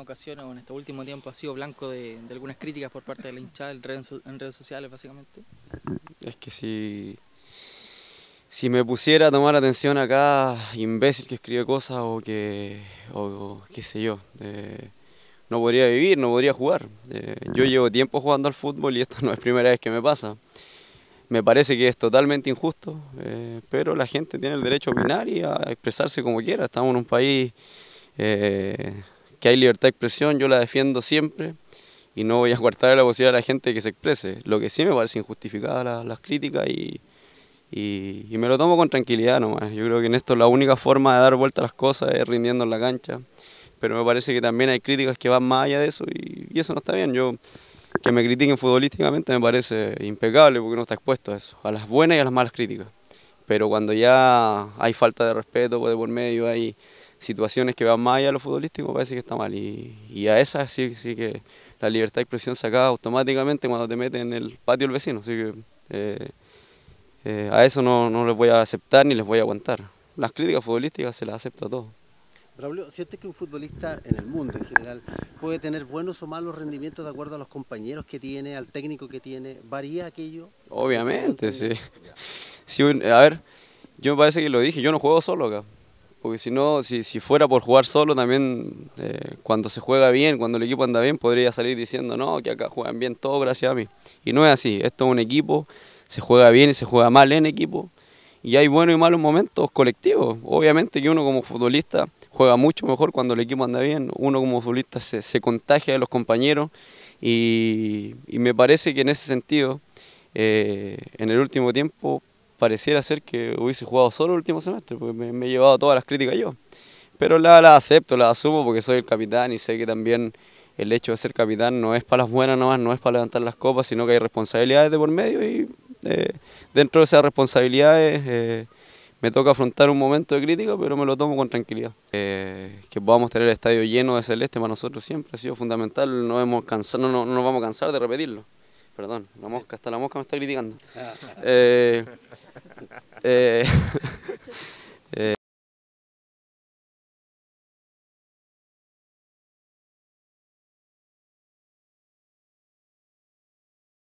ocasiones o en este último tiempo ha sido blanco de, algunas críticas por parte de la hinchada en redes, sociales, básicamente? Es que si, si me pusiera a tomar atención acá, imbécil que escribe cosas o que, o, qué sé yo, eh, no podría vivir, no podría jugar. Eh, yo llevo tiempo jugando al fútbol y esto no es primera vez que me pasa. Me parece que es totalmente injusto, eh, pero la gente tiene el derecho a opinar y a expresarse como quiera. Estamos en un país que hay libertad de expresión, yo la defiendo siempre y no voy a guardar la posibilidad de la gente que se exprese. Lo que sí me parece injustificada las críticas y, me lo tomo con tranquilidad nomás. Yo creo que en esto la única forma de dar vuelta a las cosas es rindiendo en la cancha, pero me parece que también hay críticas que van más allá de eso y, eso no está bien. Yo que me critiquen futbolísticamente me parece impecable porque uno está expuesto a eso, a las buenas y a las malas críticas. Pero cuando ya hay falta de respeto pues, por medio, hay situaciones que van más allá de lo futbolístico, parece que está mal. Y, a esa sí, sí que la libertad de expresión se acaba automáticamente cuando te meten en el patio el vecino. Así que eh, eh, a eso no, no les voy a aceptar ni les voy a aguantar. Las críticas futbolísticas se las acepto a todos. Braulio, ¿sientes que un futbolista en el mundo en general puede tener buenos o malos rendimientos de acuerdo a los compañeros que tiene, al técnico que tiene? ¿Varía aquello? Obviamente, sí. sí. A ver, yo me parece que lo dije, yo no juego solo acá porque si no, si, fuera por jugar solo también, eh, cuando se juega bien, cuando el equipo anda bien, podría salir diciendo, no, que acá juegan bien todo gracias a mí. Y no es así, esto es un equipo, se juega bien y se juega mal en equipo, y hay buenos y malos momentos colectivos. Obviamente que uno como futbolista juega mucho mejor cuando el equipo anda bien, uno como futbolista se, contagia de los compañeros, y, me parece que en ese sentido, eh, en el último tiempo, pareciera ser que hubiese jugado solo el último semestre, porque me, he llevado todas las críticas yo. Pero las la acepto, las asumo porque soy el capitán y sé que también el hecho de ser capitán no es para las buenas nomás, no es para levantar las copas, sino que hay responsabilidades de por medio y eh, dentro de esas responsabilidades eh, me toca afrontar un momento de crítica, pero me lo tomo con tranquilidad. Eh, que podamos tener el estadio lleno de celeste para nosotros siempre ha sido fundamental, no, hemos cansado, no, no nos vamos a cansar de repetirlo. Perdón, la mosca, hasta la mosca me está criticando. Ah. Eh, eh,